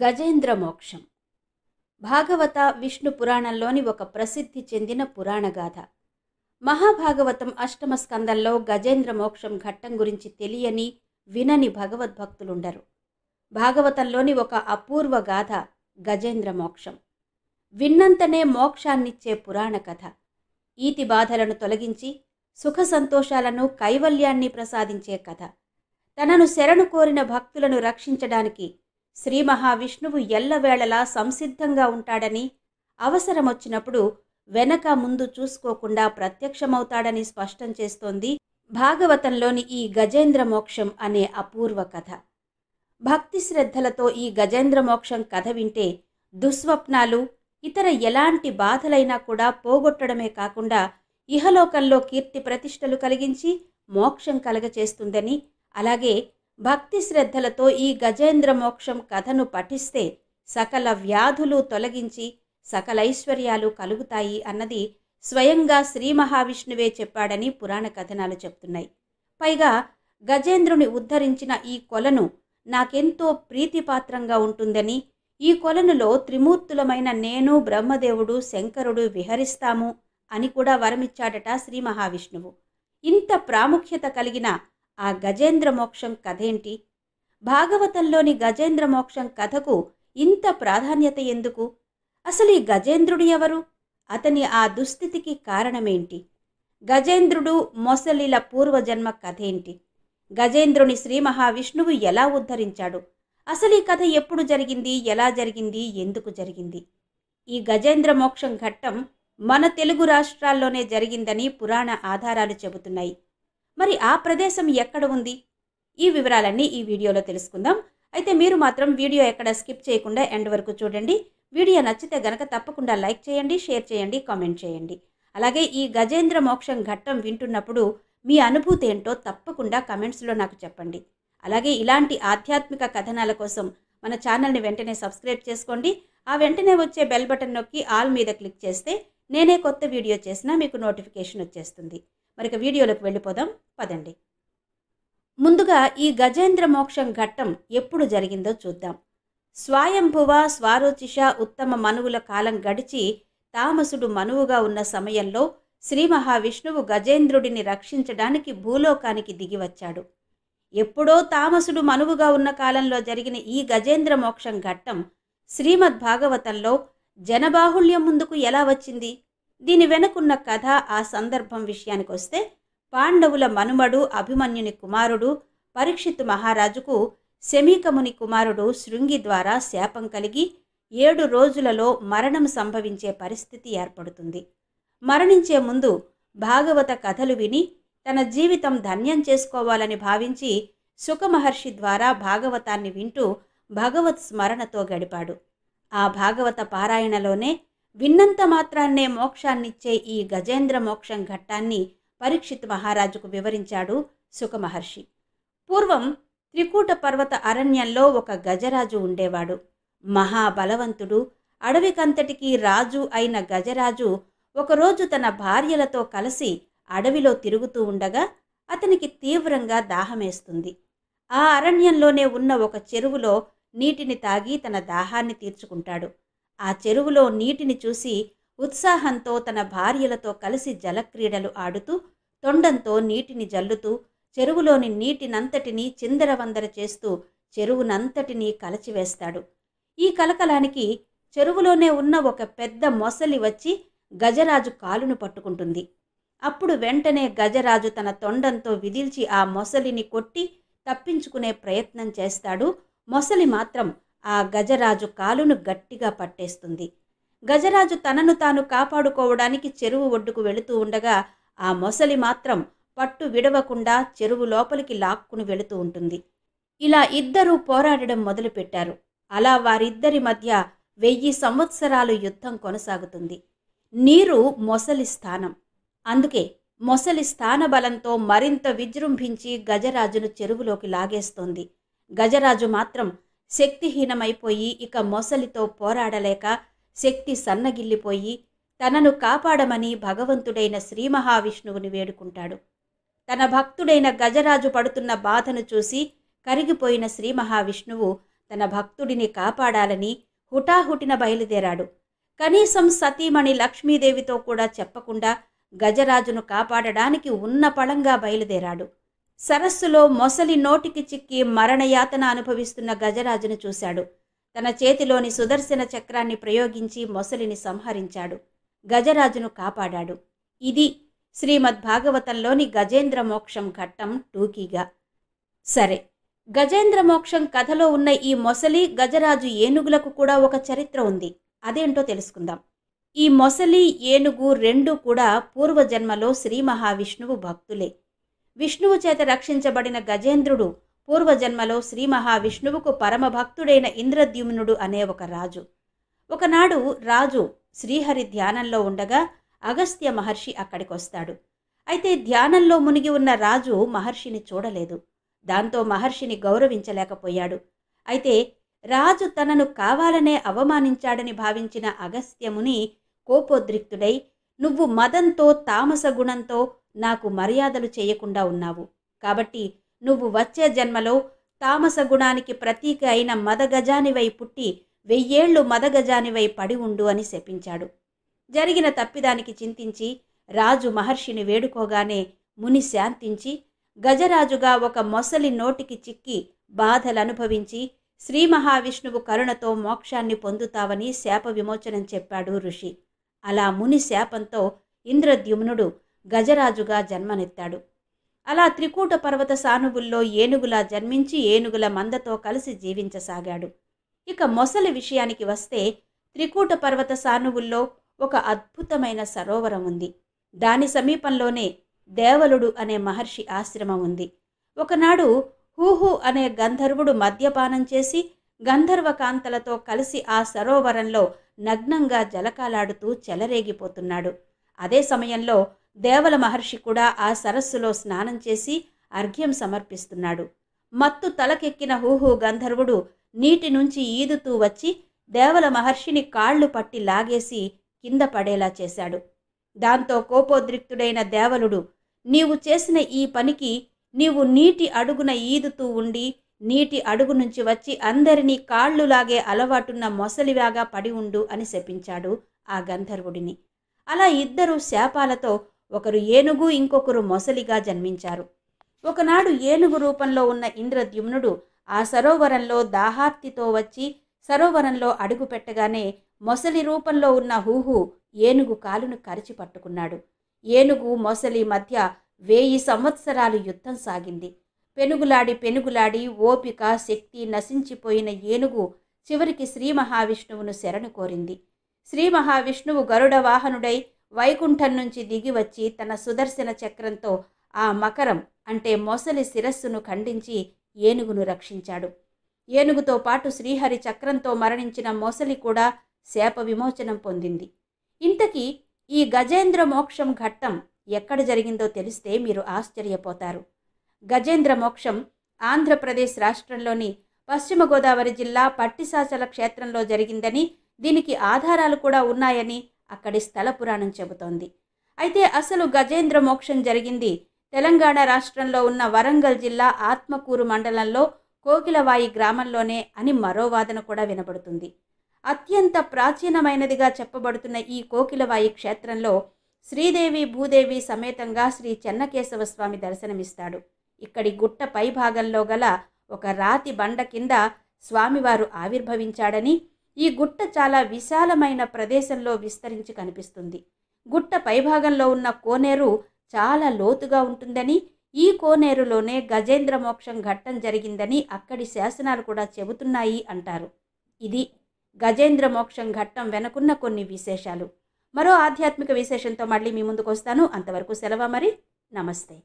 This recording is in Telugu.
గజేంద్ర మోక్షం భాగవత విష్ణు పురాణంలోని ఒక ప్రసిద్ధి చెందిన పురాణగాథ మహాభాగవతం అష్టమ స్కందంలో గజేంద్ర మోక్షం ఘట్టం గురించి తెలియని వినని భగవద్భక్తులుండరు భాగవతంలోని ఒక అపూర్వ గాథ గజేంద్ర మోక్షం విన్నంతనే మోక్షాన్నిచ్చే పురాణ కథ ఈతి బాధలను తొలగించి సుఖ సంతోషాలను కైవల్యాన్ని ప్రసాదించే కథ తనను శరణు కోరిన భక్తులను రక్షించడానికి శ్రీ మహావిష్ణువు ఎల్లవేళలా సంసిద్ధంగా ఉంటాడని అవసరమొచ్చినప్పుడు వెనక ముందు చూసుకోకుండా ప్రత్యక్షమవుతాడని స్పష్టం చేస్తోంది భాగవతంలోని ఈ గజేంద్ర మోక్షం అనే అపూర్వ కథ భక్తి శ్రద్ధలతో ఈ గజేంద్ర మోక్షం కథ వింటే దుస్వప్నాలు ఇతర ఎలాంటి బాధలైనా కూడా పోగొట్టడమే కాకుండా ఇహలోకంలో కీర్తి ప్రతిష్టలు కలిగించి మోక్షం కలగచేస్తుందని అలాగే భక్తి శ్రద్ధలతో ఈ గజేంద్ర మోక్షం కథను పఠిస్తే సకల వ్యాధులు తొలగించి సకలైశ్వర్యాలు కలుగుతాయి అన్నది స్వయంగా శ్రీ మహావిష్ణువే చెప్పాడని పురాణ కథనాలు చెప్తున్నాయి పైగా గజేంద్రుని ఉద్ధరించిన ఈ కొలను నాకెంతో ప్రీతిపాత్రంగా ఉంటుందని ఈ కొలనులో త్రిమూర్తులమైన నేను బ్రహ్మదేవుడు శంకరుడు విహరిస్తాము అని కూడా వరమిచ్చాడట శ్రీ మహావిష్ణువు ఇంత ప్రాముఖ్యత కలిగిన ఆ గజేంద్ర మోక్షం కథేంటి భాగవతంలోని గజేంద్ర మోక్షం కథకు ఇంత ప్రాధాన్యత ఎందుకు అసలు ఈ గజేంద్రుడు ఎవరు అతని ఆ దుస్థితికి కారణమేంటి గజేంద్రుడు మొసలిల పూర్వజన్మ కథేంటి గజేంద్రుని శ్రీ మహావిష్ణువు ఎలా ఉద్ధరించాడు అసలు ఈ కథ ఎప్పుడు జరిగింది ఎలా జరిగింది ఎందుకు జరిగింది ఈ గజేంద్ర మోక్షం ఘట్టం మన తెలుగు రాష్ట్రాల్లోనే జరిగిందని పురాణ ఆధారాలు చెబుతున్నాయి మరి ఆ ప్రదేశం ఎక్కడ ఉంది ఈ వివరాలన్నీ ఈ వీడియోలో తెలుసుకుందాం అయితే మీరు మాత్రం వీడియో ఎక్కడ స్కిప్ చేయకుండా ఎండ్ వరకు చూడండి వీడియో నచ్చితే గనక తప్పకుండా లైక్ చేయండి షేర్ చేయండి కామెంట్ చేయండి అలాగే ఈ గజేంద్ర మోక్షం ఘట్టం వింటున్నప్పుడు మీ అనుభూతి ఏంటో తప్పకుండా కమెంట్స్లో నాకు చెప్పండి అలాగే ఇలాంటి ఆధ్యాత్మిక కథనాల కోసం మన ఛానల్ని వెంటనే సబ్స్క్రైబ్ చేసుకోండి ఆ వెంటనే వచ్చే బెల్ బటన్ నొక్కి ఆల్ మీద క్లిక్ చేస్తే నేనే కొత్త వీడియో చేసినా మీకు నోటిఫికేషన్ వచ్చేస్తుంది మరిక వీడియోలోకి వెళ్ళిపోదాం పదండి ముందుగా ఈ గజేంద్ర మోక్షం ఘట్టం ఎప్పుడు జరిగిందో చూద్దాం స్వాయంభువ స్వారోచిష ఉత్తమ మనువుల కాలం గడిచి తామసుడు మనువుగా ఉన్న సమయంలో శ్రీ మహావిష్ణువు గజేంద్రుడిని రక్షించడానికి భూలోకానికి దిగివచ్చాడు ఎప్పుడో తామసుడు మనువుగా ఉన్న కాలంలో జరిగిన ఈ గజేంద్ర మోక్షం ఘట్టం శ్రీమద్భాగవతంలో జనబాహుళ్యం ముందుకు ఎలా వచ్చింది దీని వెనుకున్న కథ ఆ సందర్భం విషయానికి వస్తే పాండవుల మనుమడు అభిమన్యుని కుమారుడు పరీక్షిత్ మహారాజుకు శమీకముని కుమారుడు శృంగి ద్వారా శాపం కలిగి ఏడు రోజులలో మరణం సంభవించే పరిస్థితి ఏర్పడుతుంది మరణించే ముందు భాగవత కథలు విని తన జీవితం ధన్యం చేసుకోవాలని భావించి సుఖమహర్షి ద్వారా భాగవతాన్ని వింటూ భగవత్ స్మరణతో గడిపాడు ఆ భాగవత పారాయణలోనే విన్నంత మాత్రాన్నే మోక్షాన్నిచ్చే ఈ గజేంద్ర మోక్షం ఘట్టాన్ని పరీక్షిత్ మహారాజుకు వివరించాడు సుఖమహర్షి పూర్వం త్రికూట పర్వత అరణ్యంలో ఒక గజరాజు ఉండేవాడు మహాబలవంతుడు అడవికంతటికీ రాజు అయిన గజరాజు ఒకరోజు తన భార్యలతో కలిసి అడవిలో తిరుగుతూ ఉండగా అతనికి తీవ్రంగా దాహమేస్తుంది ఆ అరణ్యంలోనే ఉన్న ఒక చెరువులో నీటిని తాగి తన దాహాన్ని తీర్చుకుంటాడు ఆ చెరువులో నీటిని చూసి ఉత్సాహంతో తన భార్యలతో కలిసి జలక్రీడలు ఆడుతూ తొండంతో నీటిని జల్లుతూ చెరువులోని నీటినంతటినీ చిందరవందర చేస్తూ చెరువునంతటినీ కలచివేస్తాడు ఈ కలకలానికి చెరువులోనే ఉన్న ఒక పెద్ద మొసలి వచ్చి గజరాజు కాలును పట్టుకుంటుంది అప్పుడు వెంటనే గజరాజు తన తొండంతో విదిల్చి ఆ మొసలిని కొట్టి తప్పించుకునే ప్రయత్నం చేస్తాడు మొసలి మాత్రం ఆ గజరాజు కాలును గట్టిగా పట్టేస్తుంది గజరాజు తనను తాను కాపాడుకోవడానికి చెరువు ఒడ్డుకు వెళుతూ ఉండగా ఆ మొసలి మాత్రం పట్టు విడవకుండా చెరువు లోపలికి లాక్కుని వెళుతూ ఉంటుంది ఇలా ఇద్దరూ పోరాడడం మొదలుపెట్టారు అలా వారిద్దరి మధ్య వెయ్యి సంవత్సరాలు యుద్ధం కొనసాగుతుంది నీరు మొసలి స్థానం అందుకే మొసలి స్థాన బలంతో మరింత విజృంభించి గజరాజును చెరువులోకి లాగేస్తోంది గజరాజు మాత్రం శక్తిహీనమైపోయి ఇక మొసలితో పోరాడలేక శక్తి సన్నగిల్లిపోయి తనను కాపాడమని భగవంతుడైన శ్రీ మహావిష్ణువుని వేడుకుంటాడు తన భక్తుడైన గజరాజు పడుతున్న బాధను చూసి కరిగిపోయిన శ్రీ మహావిష్ణువు తన భక్తుడిని కాపాడాలని హుటాహుటిన బయలుదేరాడు కనీసం సతీమణి లక్ష్మీదేవితో కూడా చెప్పకుండా గజరాజును కాపాడడానికి ఉన్న పళంగా బయలుదేరాడు సరస్సులో మొసలి నోటికి చిక్కి మరణయాతన అనుభవిస్తున్న గజరాజును చూశాడు తన చేతిలోని సుదర్శన చక్రాన్ని ప్రయోగించి మొసలిని సంహరించాడు గజరాజును కాపాడాడు ఇది శ్రీమద్ భాగవతంలోని గజేంద్ర మోక్షం ఘట్టం టూకీగా సరే గజేంద్ర మోక్షం కథలో ఉన్న ఈ మొసలి గజరాజు ఏనుగులకు కూడా ఒక చరిత్ర ఉంది అదేంటో తెలుసుకుందాం ఈ మొసలి ఏనుగు రెండు కూడా పూర్వజన్మలో శ్రీ మహావిష్ణువు భక్తులే విష్ణువు చేత రక్షించబడిన గజేంద్రుడు పూర్వజన్మలో శ్రీ మహావిష్ణువుకు పరమభక్తుడైన ఇంద్రద్యుమ్నుడు అనే ఒక రాజు ఒకనాడు రాజు శ్రీహరి ధ్యానంలో ఉండగా అగస్త్య మహర్షి అక్కడికొస్తాడు అయితే ధ్యానంలో మునిగి ఉన్న రాజు మహర్షిని చూడలేదు దాంతో మహర్షిని గౌరవించలేకపోయాడు అయితే రాజు తనను కావాలనే అవమానించాడని భావించిన అగస్త్యముని కోపోద్రిక్తుడై నువ్వు మదంతో తామస గుణంతో నాకు మర్యాదలు చేయకుండా ఉన్నావు కాబట్టి నువ్వు వచ్చే జన్మలో తామస గుణానికి ప్రతీక అయిన మదగజానివై పుట్టి వెయ్యేళ్లు మదగజానివై పడి ఉండు అని శపించాడు జరిగిన తప్పిదానికి చింతించి రాజు మహర్షిని వేడుకోగానే ముని శాంతించి గజరాజుగా ఒక మొసలి నోటికి చిక్కి బాధలనుభవించి శ్రీ మహావిష్ణువు కరుణతో మోక్షాన్ని పొందుతావని శాప విమోచనం చెప్పాడు ఋషి అలా ముని శాపంతో ఇంద్రద్యుమ్నుడు గజరాజుగా జన్మనెత్తాడు అలా త్రికూట పర్వత సానుగుల్లో ఏనుగులా జన్మించి ఏనుగుల మందతో కలిసి జీవించసాగాడు ఇక మొసలి విషయానికి వస్తే త్రికూట పర్వత సానువుల్లో ఒక అద్భుతమైన సరోవరం ఉంది దాని సమీపంలోనే దేవలుడు అనే మహర్షి ఆశ్రమం ఉంది ఒకనాడు హూహూ అనే గంధర్వుడు మద్యపానం చేసి గంధర్వ కాంతలతో కలిసి ఆ సరోవరంలో నగ్నంగా జలకాలాడుతూ చెలరేగిపోతున్నాడు అదే సమయంలో దేవల మహర్షి కూడా ఆ సరస్సులో స్నానం చేసి అర్ఘ్యం సమర్పిస్తున్నాడు మత్తు తలకెక్కిన హూహూ గంధర్వుడు నీటి నుంచి ఈదుతూ వచ్చి దేవల మహర్షిని కాళ్ళు పట్టి లాగేసి కింద పడేలా చేశాడు దాంతో కోపోద్రిక్తుడైన దేవలుడు నీవు చేసిన ఈ పనికి నీవు నీటి అడుగున ఈదుతూ ఉండి నీటి అడుగు నుంచి వచ్చి అందరినీ కాళ్ళు లాగే అలవాటున్న మొసలివాగా పడి ఉండు అని శపించాడు ఆ గంధర్వుడిని అలా ఇద్దరు శాపాలతో ఒకరు ఏనుగు ఇంకొకరు మొసలిగా జన్మించారు ఒకనాడు ఏనుగు రూపంలో ఉన్న ఇంద్రద్యుమ్నుడు ఆ సరోవరంలో దాహార్తితో వచ్చి సరోవరంలో అడుగు పెట్టగానే మొసలి రూపంలో ఉన్న హూహు ఏనుగు కాలును కరిచి పట్టుకున్నాడు ఏనుగు మొసలి మధ్య వేయి సంవత్సరాలు యుద్ధం సాగింది పెనుగులాడి పెనుగులాడి ఓపిక శక్తి నశించిపోయిన ఏనుగు చివరికి శ్రీ మహావిష్ణువును శరణు కోరింది శ్రీ మహావిష్ణువు గరుడ వాహనుడై వైకుంఠం నుంచి దిగి వచ్చి తన సుదర్శన చక్రంతో ఆ మకరం అంటే మొసలి శిరస్సును ఖండించి ఏనుగును రక్షించాడు ఏనుగుతో పాటు శ్రీహరి చక్రంతో మరణించిన మొసలి కూడా శాప విమోచనం పొందింది ఇంతకీ ఈ గజేంద్ర మోక్షం ఘట్టం ఎక్కడ జరిగిందో తెలిస్తే మీరు ఆశ్చర్యపోతారు గజేంద్ర మోక్షం ఆంధ్రప్రదేశ్ రాష్ట్రంలోని పశ్చిమ గోదావరి జిల్లా పట్టిసాచల క్షేత్రంలో జరిగిందని దీనికి ఆధారాలు కూడా ఉన్నాయని అక్కడి స్థల పురాణం చెబుతోంది అయితే అసలు గజేంద్ర మోక్షం జరిగింది తెలంగాణ రాష్ట్రంలో ఉన్న వరంగల్ జిల్లా ఆత్మకూరు మండలంలో కోకిలవాయి గ్రామంలోనే అని మరో వాదన కూడా వినబడుతుంది అత్యంత ప్రాచీనమైనదిగా చెప్పబడుతున్న ఈ కోకిలవాయి క్షేత్రంలో శ్రీదేవి భూదేవి సమేతంగా శ్రీ చెన్నకేశవ స్వామి దర్శనమిస్తాడు ఇక్కడి గుట్ట పైభాగంలో గల ఒక రాతి బండ కింద స్వామివారు ఆవిర్భవించాడని ఈ గుట్ట చాలా విశాలమైన ప్రదేశంలో విస్తరించి కనిపిస్తుంది గుట్ట పైభాగంలో ఉన్న కోనేరు చాలా లోతుగా ఉంటుందని ఈ కోనేరులోనే గజేంద్ర మోక్షం ఘట్టం జరిగిందని అక్కడి శాసనాలు కూడా చెబుతున్నాయి అంటారు ఇది గజేంద్ర మోక్షం ఘట్టం వెనుకున్న కొన్ని విశేషాలు మరో ఆధ్యాత్మిక విశేషంతో మళ్ళీ మీ ముందుకు వస్తాను అంతవరకు సెలవు మరి నమస్తే